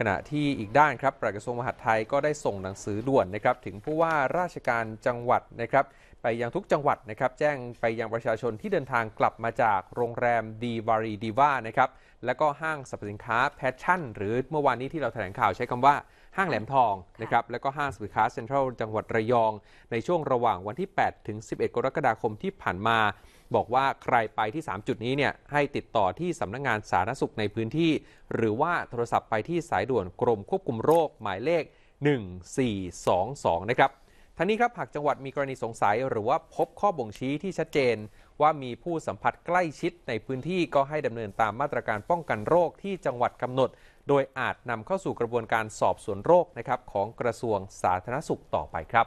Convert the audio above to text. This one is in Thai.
ขณะที่อีกด้านครับปลัดกระทรวงมหาดไทยก็ได้ส่งหนังสือด่วนนะครับถึงผู้ว่าราชการจังหวัดนะครับไปยังทุกจังหวัดนะครับ แจ้งไปยังประชาชนที่เดินทางกลับมาจากโรงแรมดีวารีดีว่านะครับและก็ห้างสรรพสินค้าแพชชั่น หรือเมื่อวานนี้ที่เราแถลงข่าวใช้คำว่าห้างแหลมทองนะครับและก็ห้างสรรพสินค้าเซ็นทรัลจังหวัดระยอง ในช่วงระหว่างวันที่ 8 ถึง 11 กรกฎาคมที่ผ่านมา บอกว่าใครไปที่ 3 จุดนี้เนี่ยให้ติดต่อที่สำนักงงานสาธารณสุขในพื้นที่ หรือว่าโทรศัพท์ไปที่สายด่วนกรมควบคุมโรคหมายเลข 1422 นะครับทั้งนี้ครับ หากจังหวัดมีกรณีสงสัยหรือว่าพบข้อบ่งชี้ที่ชัดเจน ว่ามีผู้สัมผัสใกล้ชิดในพื้นที่ก็ให้ดำเนินตามมาตรการป้องกันโรคที่จังหวัดกำหนด โดยอาจนำเข้าสู่กระบวนการสอบสวนโรคนะครับของกระทรวงสาธารณสุขต่อไปครับ